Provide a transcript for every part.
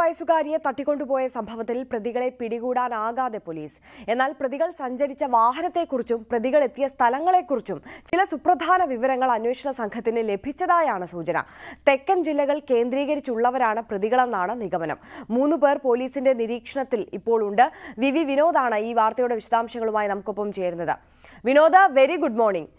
വയസ്സുകാരിയെ തട്ടിക്കൊണ്ടുപോയ സംഭവത്തിൽ പ്രതികളെ പിടികൂടാനാകാതെ പോലീസ് എന്നാൽ പ്രതികൾ സഞ്ചരിച്ച വാഹനത്തെക്കുറിച്ചും പ്രതികൾ എത്തിയ സ്ഥലങ്ങളെക്കുറിച്ചും ചില സുപ്രധാന വിവരങ്ങൾ അന്വേഷണ സംഘത്തിന് ലഭിച്ചതായാണ് സൂചന തെക്കൻ ജില്ലകൾ കേന്ദ്രീകരിച്ചുള്ളവരാണ് പ്രതികളെന്നാണ് നിഗമനം മൂന്ന് പേർ പോലീസിന്റെ നിരീക്ഷണത്തിൽ ഇപ്പോൾ ഉണ്ട് വി വി വിനോദാണ് ഈ വാർത്തയുടെ വിശദാംശങ്ങളുമായി നമുക്കൊപ്പം ചേരുന്നത് വിനോദ വെരി ഗുഡ് മോർണിംഗ്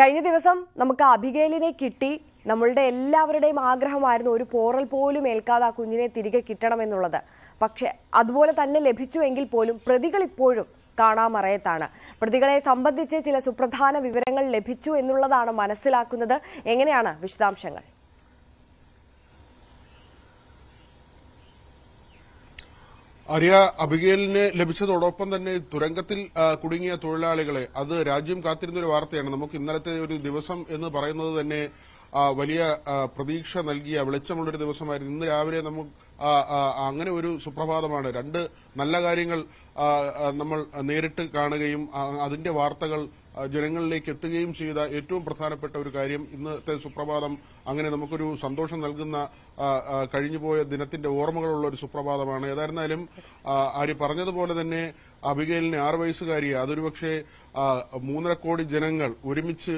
കഴിഞ്ഞ ദിവസം നമുക്ക് അഭിഗേലിനെ കിട്ടി നമ്മളുടെ എല്ലാവരുടെയും ആഗ്രഹമായിരുന്നു ഒരു പോറൽ പോലും ഏൽക്കാതെ ആ കുഞ്ഞിനെ തിരികെ കിട്ടണമെന്നുള്ളത് പക്ഷേ അതുപോലെ തന്നെ ലഭിച്ചുവെങ്കിൽ പോലും പ്രതികൾ ഇപ്പോഴും കാണാമറയത്താണ് പ്രതികളെ സംബന്ധിച്ച് ചില സുപ്രധാന വിവരങ്ങൾ ലഭിച്ചു എന്നുള്ളതാണ് മനസ്സിലാക്കുന്നത് എങ്ങനെയാണ് വിശദാംശങ്ങൾ അറിയ അബിഗേലിന് ലഭിച്ചതോടൊപ്പം തന്നെ തുരങ്കത്തിൽ കുടുങ്ങിയ തൊഴിലാളികളെ അത് രാജ്യം കാത്തിരുന്ന ഒരു വാർത്തയാണ് നമുക്ക് ഇന്നലത്തെ ഒരു ദിവസം എന്ന് പറയുന്നത് തന്നെ വലിയ പ്രതീക്ഷ നൽകിയ വെളിച്ചമുള്ളൊരു ദിവസമായിരുന്നു ഇന്ന് രാവിലെ നമുക്ക് അങ്ങനെ ഒരു സുപ്രഭാതമാണ് രണ്ട് നല്ല കാര്യങ്ങൾ നമ്മൾ നേരിട്ട് കാണുകയും അതിന്റെ വാർത്തകൾ ജനങ്ങളിലേക്ക് എത്തുകയും ചെയ്ത ഏറ്റവും പ്രധാനപ്പെട്ട ഒരു കാര്യം ഇന്നത്തെ സുപ്രഭാതം അങ്ങനെ നമുക്കൊരു സന്തോഷം നൽകുന്ന കഴിഞ്ഞുപോയ ദിനത്തിന്റെ ഓർമ്മകളുള്ള ഒരു സുപ്രഭാതമാണ് ഏതായിരുന്നാലും ആര് പറഞ്ഞതുപോലെ തന്നെ അബിഗേലിന് ആറ് വയസ്സുകാരിയെ അതൊരുപക്ഷെ മൂന്നര കോടി ജനങ്ങൾ ഒരുമിച്ച്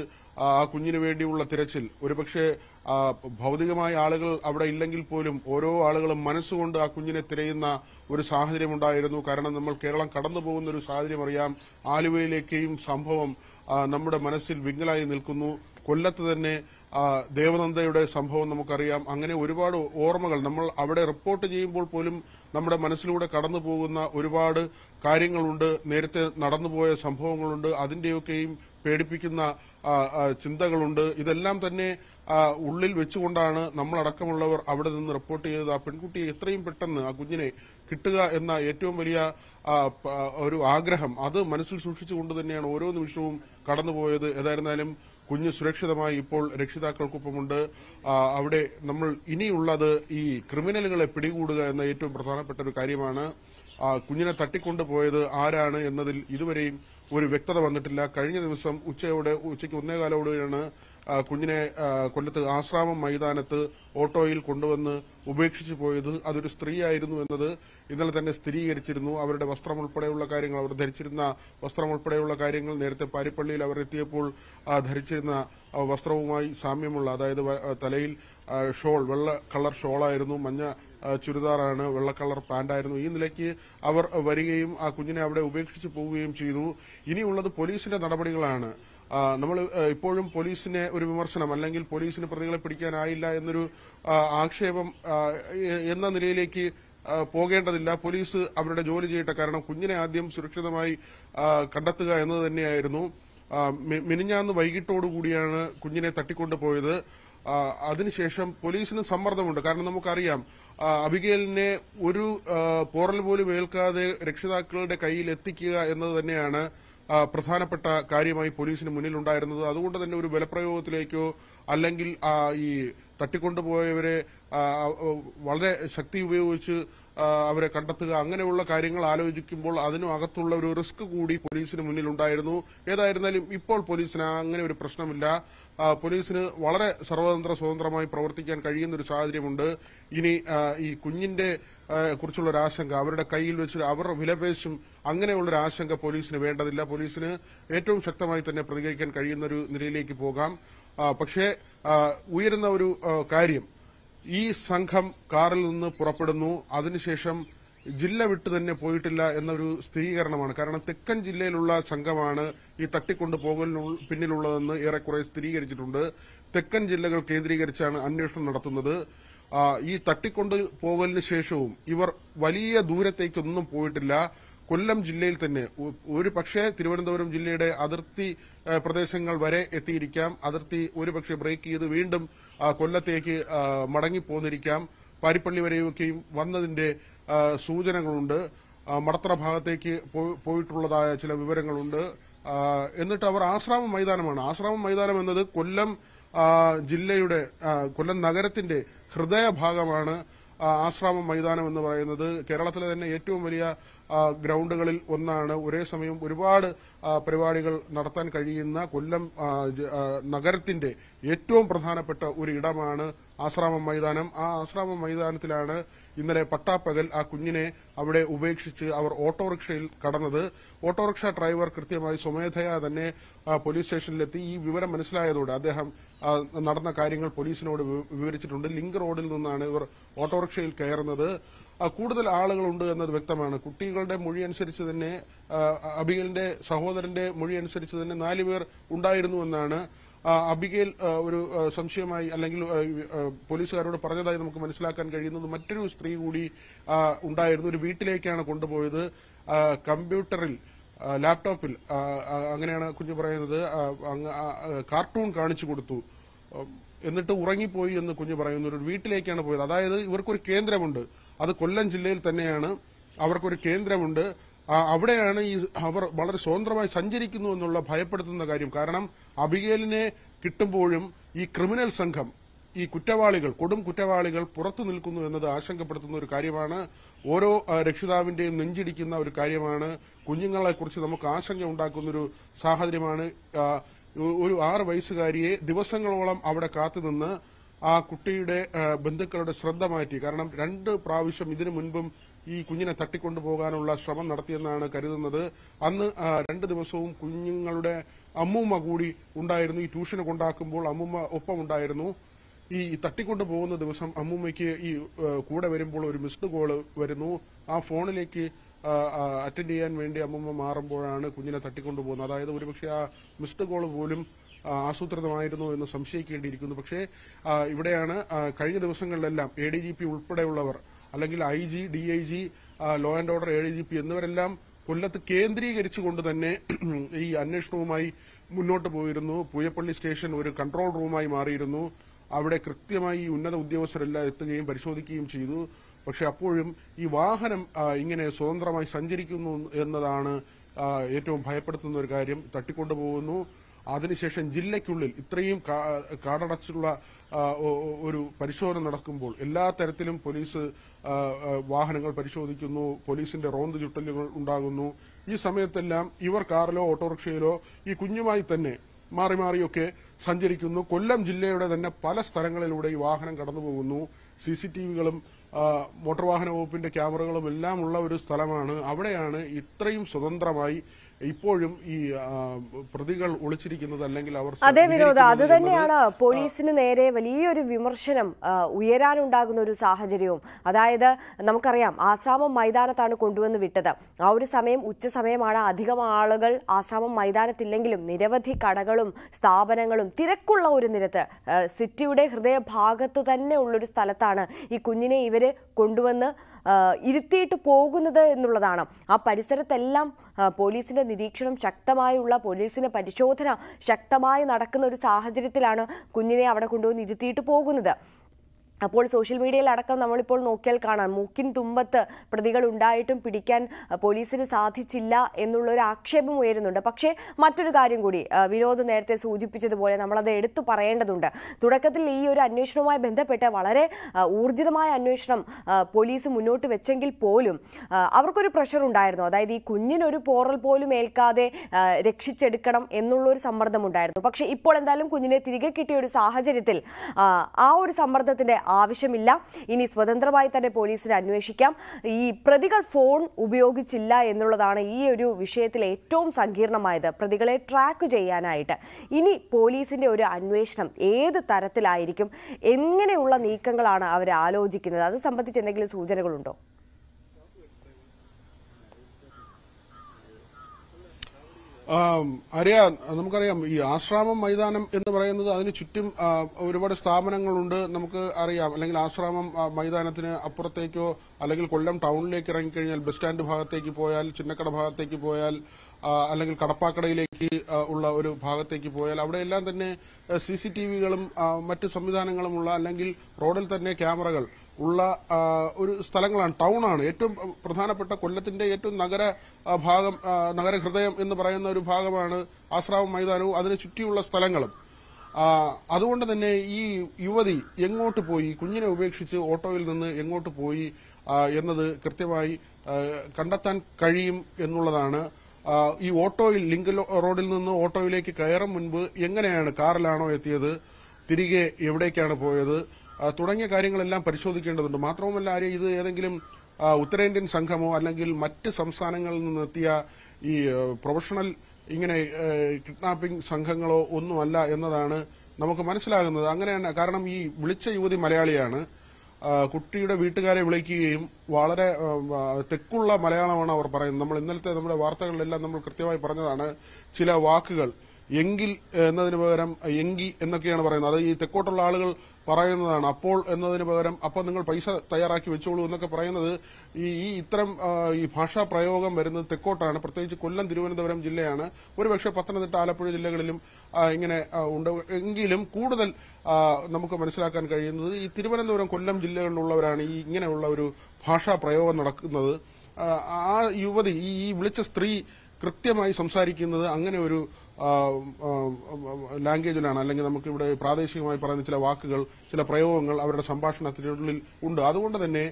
ആ കുഞ്ഞിനു വേണ്ടിയുള്ള തിരച്ചിൽ ഒരുപക്ഷെ ഭൗതികമായ ആളുകൾ അവിടെ ഇല്ലെങ്കിൽ പോലും ഓരോ ആളുകളും മനസ്സുകൊണ്ട് ആ കുഞ്ഞിനെ തിരയുന്ന ഒരു സാഹചര്യമുണ്ടായിരുന്നു കാരണം നമ്മൾ കേരളം കടന്നു പോകുന്ന ഒരു സാഹചര്യം അറിയാം ആലുവയിലേക്കെയും സംഭവം നമ്മുടെ മനസ്സിൽ വിങ്ങലായി നിൽക്കുന്നു കൊല്ലത്ത് തന്നെ ദേവനന്ദയുടെ സംഭവം നമുക്കറിയാം അങ്ങനെ ഒരുപാട് ഓർമ്മകൾ നമ്മൾ അവിടെ റിപ്പോർട്ട് ചെയ്യുമ്പോൾ പോലും നമ്മുടെ മനസ്സിലൂടെ കടന്നു പോകുന്ന ഒരുപാട് കാര്യങ്ങളുണ്ട് നേരത്തെ നടന്നുപോയ സംഭവങ്ങളുണ്ട് അതിന്റെയൊക്കെയും പേടിപ്പിക്കുന്ന ചിന്തകളുണ്ട് ഇതെല്ലാം തന്നെ ഉള്ളിൽ വെച്ചുകൊണ്ടാണ് നമ്മളടക്കമുള്ളവർ അവിടെ നിന്ന് റിപ്പോർട്ട് ചെയ്തത് ആ പെൺകുട്ടിയെ എത്രയും പെട്ടെന്ന് ആ കുഞ്ഞിനെ കിട്ടുക എന്ന ഏറ്റവും വലിയ ഒരു ആഗ്രഹം അത് മനസ്സിൽ സൂക്ഷിച്ചുകൊണ്ട് തന്നെയാണ് ഓരോ നിമിഷവും കടന്നുപോയത് ഏതായിരുന്നാലും കുഞ്ഞ് സുരക്ഷിതമായി ഇപ്പോൾ രക്ഷിതാക്കൾക്കൊപ്പമുണ്ട് അവിടെ നമ്മൾ ഇനിയുള്ളത് ഈ ക്രിമിനലുകളെ പിടികൂടുക എന്ന ഏറ്റവും പ്രധാനപ്പെട്ട ഒരു കാര്യമാണ് കുഞ്ഞിനെ തട്ടിക്കൊണ്ടുപോയത് ആരാണ് എന്നതിൽ ഇതുവരെയും ഒരു വ്യക്തത വന്നിട്ടില്ല കഴിഞ്ഞ ദിവസം ഉച്ചയോടെ ഉച്ചയ്ക്ക് ഒന്നേകാലോടെയാണ് കുഞ്ഞിനെ കൊല്ലത്ത് ആശ്രാമം മൈതാനത്ത് ഓട്ടോയിൽ കൊണ്ടുവന്ന് ഉപേക്ഷിച്ചു പോയത് അതൊരു സ്ത്രീയായിരുന്നു എന്നത് ഇന്നലെ തന്നെ സ്ഥിരീകരിച്ചിരുന്നു അവരുടെ വസ്ത്രം ഉൾപ്പെടെയുള്ള കാര്യങ്ങൾ അവർ ധരിച്ചിരുന്ന വസ്ത്രം ഉൾപ്പെടെയുള്ള കാര്യങ്ങൾ നേരത്തെ പാരിപ്പള്ളിയിൽ അവർ എത്തിയപ്പോൾ ധരിച്ചിരുന്ന വസ്ത്രവുമായി സാമ്യമുള്ള അതായത് തലയിൽ ഷോൾ വെള്ള കളർ ഷോളായിരുന്നു മഞ്ഞ ചുരിദാറാണ് വെള്ള കളർ പാന്റായിരുന്നു ഈ നിലയ്ക്ക് അവർ വരികയും ആ കുഞ്ഞിനെ അവിടെ ഉപേക്ഷിച്ചു പോവുകയും ചെയ്തു ഇനിയുള്ളത് പോലീസിന്റെ നടപടികളാണ് നമ്മൾ ഇപ്പോഴും പോലീസിനെ ഒരു വിമർശനം അല്ലെങ്കിൽ പോലീസിന് പ്രതികളെ പിടിക്കാനായില്ല എന്നൊരു ആക്ഷേപം എന്ന നിലയിലേക്ക് പോകേണ്ടതില്ല പോലീസ് അവരുടെ ജോലി ചെയ്യട്ടെ കാരണം കുഞ്ഞിനെ ആദ്യം സുരക്ഷിതമായി കണ്ടെത്തുക എന്നത് തന്നെയായിരുന്നു മിനിഞ്ഞാന്ന് വൈകിട്ടോടുകൂടിയാണ് കുഞ്ഞിനെ തട്ടിക്കൊണ്ടുപോയത് അതിനുശേഷം പോലീസിന് സമ്മർദ്ദമുണ്ട് കാരണം നമുക്കറിയാം അബിഗേലിനെ ഒരു പോറൽ പോലും ഏൽക്കാതെ രക്ഷിതാക്കളുടെ കയ്യിൽ എത്തിക്കുക എന്നത് തന്നെയാണ് പ്രധാനപ്പെട്ട കാര്യമായി പോലീസിന് മുന്നിലുണ്ടായിരുന്നത് അതുകൊണ്ട് തന്നെ ഒരു ബലപ്രയോഗത്തിലേക്കോ അല്ലെങ്കിൽ ഈ തട്ടിക്കൊണ്ടുപോയവരെ വളരെ ശക്തി ഉപയോഗിച്ച് അവരെ കണ്ടെത്തുക അങ്ങനെയുള്ള കാര്യങ്ങൾ ആലോചിക്കുമ്പോൾ അകത്തുള്ള ഒരു റിസ്ക് കൂടി പോലീസിന് മുന്നിലുണ്ടായിരുന്നു ഏതായിരുന്നാലും ഇപ്പോൾ പോലീസിന് അങ്ങനെ ഒരു പ്രശ്നമില്ല പോലീസിന് വളരെ സർവതന്ത്ര സ്വതന്ത്രമായി പ്രവർത്തിക്കാൻ കഴിയുന്ന ഒരു സാഹചര്യമുണ്ട് ഇനി ഈ കുഞ്ഞിന്റെ കുറിച്ചുള്ള ഒരു ആശങ്ക അവരുടെ കയ്യിൽ വെച്ച് അവരുടെ വിലപേശും അങ്ങനെയുള്ളൊരു ഒരു ആശങ്ക പോലീസിന് വേണ്ടതില്ല പോലീസിന് ഏറ്റവും ശക്തമായി തന്നെ പ്രതികരിക്കാൻ കഴിയുന്ന ഒരു നിലയിലേക്ക് പോകാം പക്ഷേ ഉയരുന്ന ഒരു കാര്യം ഈ സംഘം കാറിൽ നിന്ന് പുറപ്പെടുന്നു അതിനുശേഷം ജില്ല വിട്ട് തന്നെ പോയിട്ടില്ല എന്നൊരു സ്ഥിരീകരണമാണ് കാരണം തെക്കൻ ജില്ലയിലുള്ള സംഘമാണ് ഈ തട്ടിക്കൊണ്ടു പോകലിന് പിന്നിലുള്ളതെന്ന് ഏറെക്കുറെ സ്ഥിരീകരിച്ചിട്ടുണ്ട് തെക്കൻ ജില്ലകൾ കേന്ദ്രീകരിച്ചാണ് അന്വേഷണം നടത്തുന്നത് ഈ തട്ടിക്കൊണ്ടു പോകലിന് ശേഷവും ഇവർ വലിയ ദൂരത്തേക്കൊന്നും പോയിട്ടില്ല കൊല്ലം ജില്ലയിൽ തന്നെ ഒരു പക്ഷേ തിരുവനന്തപുരം ജില്ലയുടെ അതിർത്തി പ്രദേശങ്ങൾ വരെ എത്തിയിരിക്കാം അതിർത്തി ഒരുപക്ഷെ ബ്രേക്ക് ചെയ്ത് വീണ്ടും കൊല്ലത്തേക്ക് മടങ്ങിപ്പോന്നിരിക്കാം പാരിപ്പള്ളി വരെയൊക്കെയും വന്നതിന്റെ സൂചനകളുണ്ട് മടത്തറ ഭാഗത്തേക്ക് പോയിട്ടുള്ളതായ ചില വിവരങ്ങളുണ്ട് എന്നിട്ട് അവർ ആശ്രാമം മൈതാനമാണ് ആശ്രാമം മൈതാനം എന്നത് കൊല്ലം ജില്ലയുടെ കൊല്ലം നഗരത്തിന്റെ ഹൃദയഭാഗമാണ് ആശ്രാമം മൈതാനം എന്ന് പറയുന്നത് കേരളത്തിലെ തന്നെ ഏറ്റവും വലിയ ഗ്രൗണ്ടുകളിൽ ഒന്നാണ് ഒരേ സമയം ഒരുപാട് പരിപാടികൾ നടത്താൻ കഴിയുന്ന കൊല്ലം നഗരത്തിന്റെ ഏറ്റവും പ്രധാനപ്പെട്ട ഒരു ഇടമാണ് ആശ്രാമ മൈതാനം ആ ആശ്രാമ മൈതാനത്തിലാണ് ഇന്നലെ പട്ടാപ്പകൽ ആ കുഞ്ഞിനെ അവിടെ ഉപേക്ഷിച്ച് അവർ ഓട്ടോറിക്ഷയിൽ കടന്നത് ഓട്ടോറിക്ഷ ഡ്രൈവർ കൃത്യമായി സ്വമേധയാ തന്നെ പോലീസ് സ്റ്റേഷനിലെത്തി ഈ വിവരം മനസ്സിലായതോടെ അദ്ദേഹം നടന്ന കാര്യങ്ങൾ പോലീസിനോട് വിവരിച്ചിട്ടുണ്ട് ലിങ്ക് റോഡിൽ നിന്നാണ് ഇവർ ഓട്ടോറിക്ഷയിൽ കയറുന്നത് കൂടുതൽ ആളുകളുണ്ട് എന്നത് വ്യക്തമാണ് കുട്ടികളുടെ മൊഴി അനുസരിച്ച് തന്നെ അബിയലിന്റെ സഹോദരന്റെ മൊഴി അനുസരിച്ച് തന്നെ നാലുപേർ ഉണ്ടായിരുന്നുവെന്നാണ് അബിഗേൽ ഒരു സംശയമായി അല്ലെങ്കിൽ പോലീസുകാരോട് പറഞ്ഞതായി നമുക്ക് മനസ്സിലാക്കാൻ കഴിയുന്നത് മറ്റൊരു സ്ത്രീ കൂടി ഉണ്ടായിരുന്നു ഒരു വീട്ടിലേക്കാണ് കൊണ്ടുപോയത് കമ്പ്യൂട്ടറിൽ ലാപ്ടോപ്പിൽ അങ്ങനെയാണ് കുഞ്ഞു പറയുന്നത് കാർട്ടൂൺ കാണിച്ചു കൊടുത്തു എന്നിട്ട് ഉറങ്ങിപ്പോയി എന്ന് കുഞ്ഞു പറയുന്നു ഒരു വീട്ടിലേക്കാണ് പോയത് അതായത് ഇവർക്കൊരു കേന്ദ്രമുണ്ട് അത് കൊല്ലം ജില്ലയിൽ തന്നെയാണ് അവർക്കൊരു കേന്ദ്രമുണ്ട് അവിടെയാണ് ഈ അവർ വളരെ സ്വതന്ത്രമായി സഞ്ചരിക്കുന്നു എന്നുള്ള ഭയപ്പെടുത്തുന്ന കാര്യം കാരണം അബിഗേലിനെ കിട്ടുമ്പോഴും ഈ ക്രിമിനൽ സംഘം ഈ കുറ്റവാളികൾ കൊടും കുറ്റവാളികൾ പുറത്തു നിൽക്കുന്നു എന്നത് ആശങ്കപ്പെടുത്തുന്ന ഒരു കാര്യമാണ് ഓരോ രക്ഷിതാവിന്റെയും നെഞ്ചിടിക്കുന്ന ഒരു കാര്യമാണ് കുഞ്ഞുങ്ങളെക്കുറിച്ച് നമുക്ക് ആശങ്ക ഉണ്ടാക്കുന്ന ഒരു സാഹചര്യമാണ് ഒരു ആറ് വയസ്സുകാരിയെ ദിവസങ്ങളോളം അവിടെ കാത്തുനിന്ന് ആ കുട്ടിയുടെ ബന്ധുക്കളുടെ ശ്രദ്ധ മാറ്റി കാരണം രണ്ട് പ്രാവശ്യം ഇതിനു മുൻപും ഈ കുഞ്ഞിനെ തട്ടിക്കൊണ്ടുപോകാനുള്ള ശ്രമം നടത്തിയെന്നാണ് കരുതുന്നത് അന്ന് രണ്ട് ദിവസവും കുഞ്ഞുങ്ങളുടെ അമ്മൂമ്മ കൂടി ഉണ്ടായിരുന്നു ഈ ട്യൂഷന് കൊണ്ടാക്കുമ്പോൾ അമ്മൂമ്മ ഒപ്പം ഉണ്ടായിരുന്നു ഈ തട്ടിക്കൊണ്ടു പോകുന്ന ദിവസം അമ്മൂമ്മയ്ക്ക് ഈ കൂടെ വരുമ്പോൾ ഒരു മിസ്ഡ് കോള് വരുന്നു ആ ഫോണിലേക്ക് അറ്റൻഡ് ചെയ്യാൻ വേണ്ടി അമ്മൂമ്മ മാറുമ്പോഴാണ് കുഞ്ഞിനെ തട്ടിക്കൊണ്ടുപോകുന്നത് അതായത് ഒരുപക്ഷെ ആ മിസ്ഡ് കോള് പോലും ആസൂത്രിതമായിരുന്നു എന്ന് സംശയിക്കേണ്ടിയിരിക്കുന്നു പക്ഷേ ഇവിടെയാണ് കഴിഞ്ഞ ദിവസങ്ങളിലെല്ലാം എ ഡി ജി പി ഉൾപ്പെടെയുള്ളവർ അല്ലെങ്കിൽ I G D I G law and order A D G P എന്നിവരെല്ലാം കൊല്ലത്ത് കേന്ദ്രീകരിച്ചുകൊണ്ട് തന്നെ ഈ അന്വേഷണവുമായി മുന്നോട്ട് പോയിരുന്നു പൂയപ്പള്ളി സ്റ്റേഷൻ ഒരു കൺട്രോൾ റൂമായി മാറിയിരുന്നു അവിടെ കൃത്യമായി ഉന്നത ഉദ്യോഗസ്ഥരെല്ലാം എത്തുകയും പരിശോധിക്കുകയും ചെയ്തു പക്ഷെ അപ്പോഴും ഈ വാഹനം ഇങ്ങനെ സ്വതന്ത്രമായി സഞ്ചരിക്കുന്നു എന്നതാണ് ഏറ്റവും ഭയപ്പെടുത്തുന്ന ഒരു കാര്യം തട്ടിക്കൊണ്ടുപോകുന്നു അതിനുശേഷം ജില്ലയ്ക്കുള്ളിൽ ഇത്രയും കാടടച്ചുള്ള ഒരു പരിശോധന നടക്കുമ്പോൾ എല്ലാ തരത്തിലും പോലീസ് വാഹനങ്ങൾ പരിശോധിക്കുന്നു പോലീസിന്റെ റോന്ത് ചുട്ടലുകൾ ഉണ്ടാകുന്നു ഈ സമയത്തെല്ലാം ഇവർ കാറിലോ ഓട്ടോറിക്ഷയിലോ ഈ കുഞ്ഞുമായി തന്നെ മാറി മാറിയൊക്കെ സഞ്ചരിക്കുന്നു കൊല്ലം ജില്ലയുടെ തന്നെ പല സ്ഥലങ്ങളിലൂടെ ഈ വാഹനം കടന്നുപോകുന്നു സി സി ടി വികളും മോട്ടോർ വാഹന വകുപ്പിന്റെ ക്യാമറകളും എല്ലാം ഉള്ള ഒരു സ്ഥലമാണ് അവിടെയാണ് ഇത്രയും സ്വതന്ത്രമായി ഇപ്പോഴും ഈ പ്രതികൾ ഒളിച്ചിരിക്കുന്നത് അല്ലെങ്കിൽ അവർ അതെ വിനോദ അത് തന്നെയാണ് പോലീസിന് നേരെ വലിയൊരു വിമർശനം ഉയരാനുണ്ടാകുന്ന ഒരു സാഹചര്യവും അതായത് നമുക്കറിയാം ആശ്രാമം മൈതാനത്താണ് കൊണ്ടുവന്ന് വിട്ടത് ആ ഒരു സമയം ഉച്ച സമയമാണ് അധികം ആളുകൾ ആശ്രാമം മൈതാനത്തില്ലെങ്കിലും നിരവധി കടകളും സ്ഥാപനങ്ങളും തിരക്കുള്ള ഒരു നിരത്ത് സിറ്റിയുടെ ഹൃദയഭാഗത്ത് തന്നെ ഉള്ളൊരു സ്ഥലത്താണ് ഈ കുഞ്ഞിനെ ഇവർ കൊണ്ടുവന്ന് ഇരുത്തിയിട്ട് പോകുന്നത് എന്നുള്ളതാണ് ആ പരിസരത്തെല്ലാം പോലീസിന്റെ നിരീക്ഷണം ശക്തമായുള്ള പോലീസിന്റെ പരിശോധന ശക്തമായി നടക്കുന്ന ഒരു സാഹചര്യത്തിലാണ് കുഞ്ഞിനെ അവിടെ കൊണ്ടുവന്ന് ഇരുത്തിയിട്ട് പോകുന്നത് അപ്പോൾ സോഷ്യൽ മീഡിയയിൽ അടക്കം നമ്മളിപ്പോൾ നോക്കിയാൽ കാണാം മൂക്കിൻ തുമ്പത്ത് പ്രതികൾ ഉണ്ടായിട്ടും പിടിക്കാൻ പോലീസിന് സാധിച്ചില്ല എന്നുള്ള ഒരു ആക്ഷേപം ഉയരുന്നുണ്ട് പക്ഷേ മറ്റൊരു കാര്യം കൂടി വിനോദ് നേരത്തെ സൂചിപ്പിച്ചതുപോലെ നമ്മളത് എടുത്തു പറയേണ്ടതുണ്ട് തുടക്കത്തിൽ ഈ ഒരു അന്വേഷണവുമായി ബന്ധപ്പെട്ട് വളരെ ഊർജിതമായ അന്വേഷണം പോലീസ് മുന്നോട്ട് വെച്ചെങ്കിൽ പോലും അവർക്കൊരു പ്രഷർ ഉണ്ടായിരുന്നു അതായത് ഈ കുഞ്ഞിനൊരു പോറൽ പോലും ഏൽക്കാതെ രക്ഷിച്ചെടുക്കണം എന്നുള്ളൊരു ഉണ്ടായിരുന്നു പക്ഷേ ഇപ്പോൾ എന്തായാലും കുഞ്ഞിനെ തിരികെ കിട്ടിയ ഒരു സാഹചര്യത്തിൽ ആ ഒരു സമ്മർദ്ദത്തിന്റെ ആവശ്യമില്ല ഇനി സ്വതന്ത്രമായി തന്നെ പോലീസിനെ അന്വേഷിക്കാം ഈ പ്രതികൾ ഫോൺ ഉപയോഗിച്ചില്ല എന്നുള്ളതാണ് ഈ ഒരു വിഷയത്തിൽ ഏറ്റവും സങ്കീർണമായത് പ്രതികളെ ട്രാക്ക് ചെയ്യാനായിട്ട് ഇനി പോലീസിന്റെ ഒരു അന്വേഷണം ഏത് തരത്തിലായിരിക്കും എങ്ങനെയുള്ള നീക്കങ്ങളാണ് അവർ ആലോചിക്കുന്നത് അത് സംബന്ധിച്ച് എന്തെങ്കിലും സൂചനകളുണ്ടോ അറിയാം നമുക്കറിയാം ഈ ആശ്രാമം മൈതാനം എന്ന് പറയുന്നത് അതിന് ചുറ്റും ഒരുപാട് സ്ഥാപനങ്ങളുണ്ട് നമുക്ക് അറിയാം അല്ലെങ്കിൽ ആശ്രാമം മൈതാനത്തിന് അപ്പുറത്തേക്കോ അല്ലെങ്കിൽ കൊല്ലം ടൗണിലേക്ക് ഇറങ്ങിക്കഴിഞ്ഞാൽ ബസ് സ്റ്റാൻഡ് ഭാഗത്തേക്ക് പോയാൽ ചിന്നക്കട ഭാഗത്തേക്ക് പോയാൽ അല്ലെങ്കിൽ കടപ്പാക്കടയിലേക്ക് ഉള്ള ഒരു ഭാഗത്തേക്ക് പോയാൽ അവിടെയെല്ലാം തന്നെ സി സി ടി വികളും മറ്റ് സംവിധാനങ്ങളുമുള്ള അല്ലെങ്കിൽ റോഡിൽ തന്നെ ക്യാമറകൾ ഉള്ള ഒരു സ്ഥലങ്ങളാണ് ടൗണാണ് ഏറ്റവും പ്രധാനപ്പെട്ട കൊല്ലത്തിന്റെ ഏറ്റവും നഗര ഭാഗം നഗരഹൃദയം എന്ന് പറയുന്ന ഒരു ഭാഗമാണ് ആശ്രാമം മൈതാനവും അതിനു ചുറ്റിയുള്ള സ്ഥലങ്ങളും അതുകൊണ്ട് തന്നെ ഈ യുവതി എങ്ങോട്ട് പോയി കുഞ്ഞിനെ ഉപേക്ഷിച്ച് ഓട്ടോയിൽ നിന്ന് എങ്ങോട്ട് പോയി എന്നത് കൃത്യമായി കണ്ടെത്താൻ കഴിയും എന്നുള്ളതാണ് ഈ ഓട്ടോയിൽ ലിങ്ക് റോഡിൽ നിന്ന് ഓട്ടോയിലേക്ക് കയറും മുൻപ് എങ്ങനെയാണ് കാറിലാണോ എത്തിയത് തിരികെ എവിടേക്കാണ് പോയത് തുടങ്ങിയ കാര്യങ്ങളെല്ലാം പരിശോധിക്കേണ്ടതുണ്ട് മാത്രവുമല്ല ആര് ഇത് ഏതെങ്കിലും ഉത്തരേന്ത്യൻ സംഘമോ അല്ലെങ്കിൽ മറ്റ് സംസ്ഥാനങ്ങളിൽ നിന്നെത്തിയ ഈ പ്രൊഫഷണൽ ഇങ്ങനെ കിഡ്നാപ്പിംഗ് സംഘങ്ങളോ ഒന്നുമല്ല എന്നതാണ് നമുക്ക് മനസ്സിലാകുന്നത് അങ്ങനെയാണ് കാരണം ഈ വിളിച്ച യുവതി മലയാളിയാണ് കുട്ടിയുടെ വീട്ടുകാരെ വിളിക്കുകയും വളരെ തെക്കുള്ള മലയാളമാണ് അവർ പറയുന്നത് നമ്മൾ ഇന്നലത്തെ നമ്മുടെ വാർത്തകളിലെല്ലാം നമ്മൾ കൃത്യമായി പറഞ്ഞതാണ് ചില വാക്കുകൾ എങ്കിൽ എന്നതിന് പകരം എങ്കി എന്നൊക്കെയാണ് പറയുന്നത് അത് ഈ തെക്കോട്ടുള്ള ആളുകൾ പറയുന്നതാണ് അപ്പോൾ എന്നതിന് പകരം അപ്പോൾ നിങ്ങൾ പൈസ തയ്യാറാക്കി വെച്ചോളൂ എന്നൊക്കെ പറയുന്നത് ഈ ഇത്തരം ഈ ഭാഷാ പ്രയോഗം വരുന്നത് തെക്കോട്ടാണ് പ്രത്യേകിച്ച് കൊല്ലം തിരുവനന്തപുരം ജില്ലയാണ് ഒരുപക്ഷെ പത്തനംതിട്ട ആലപ്പുഴ ജില്ലകളിലും ഇങ്ങനെ ഉണ്ട് എങ്കിലും കൂടുതൽ നമുക്ക് മനസ്സിലാക്കാൻ കഴിയുന്നത് ഈ തിരുവനന്തപുരം കൊല്ലം ജില്ലകളിലുള്ളവരാണ് ഈ ഇങ്ങനെയുള്ള ഒരു ഭാഷാ പ്രയോഗം നടക്കുന്നത് ആ യുവതി ഈ വിളിച്ച സ്ത്രീ കൃത്യമായി സംസാരിക്കുന്നത് അങ്ങനെ ഒരു ലാംഗ്വേജിലാണ് അല്ലെങ്കിൽ നമുക്കിവിടെ പ്രാദേശികമായി പറയുന്ന ചില വാക്കുകൾ ചില പ്രയോഗങ്ങൾ അവരുടെ സംഭാഷണത്തിനുള്ളിൽ ഉണ്ട് അതുകൊണ്ട് തന്നെ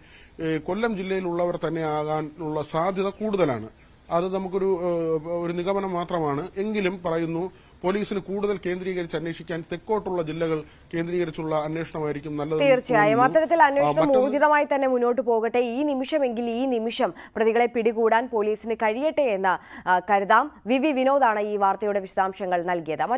കൊല്ലം ജില്ലയിലുള്ളവർ തന്നെ ആകാനുള്ള സാധ്യത കൂടുതലാണ് അത് നമുക്കൊരു ഒരു നിഗമനം മാത്രമാണ് എങ്കിലും പറയുന്നു പോലീസിന് കൂടുതൽ കേന്ദ്രീകരിച്ച് അന്വേഷിക്കാൻ തെക്കോട്ടുള്ള ജില്ലകൾ കേന്ദ്രീകരിച്ചുള്ള അന്വേഷണമായിരിക്കും നല്ലത് തീർച്ചയായും അത്തരത്തിൽ അന്വേഷണം ഊർജിതമായി തന്നെ മുന്നോട്ട് പോകട്ടെ ഈ നിമിഷമെങ്കിൽ ഈ നിമിഷം പ്രതികളെ പിടികൂടാൻ പോലീസിന് കഴിയട്ടെ എന്ന് കരുതാം വി വിനോദാണ് ഈ വാർത്തയുടെ വിശദാംശങ്ങൾ നൽകിയത്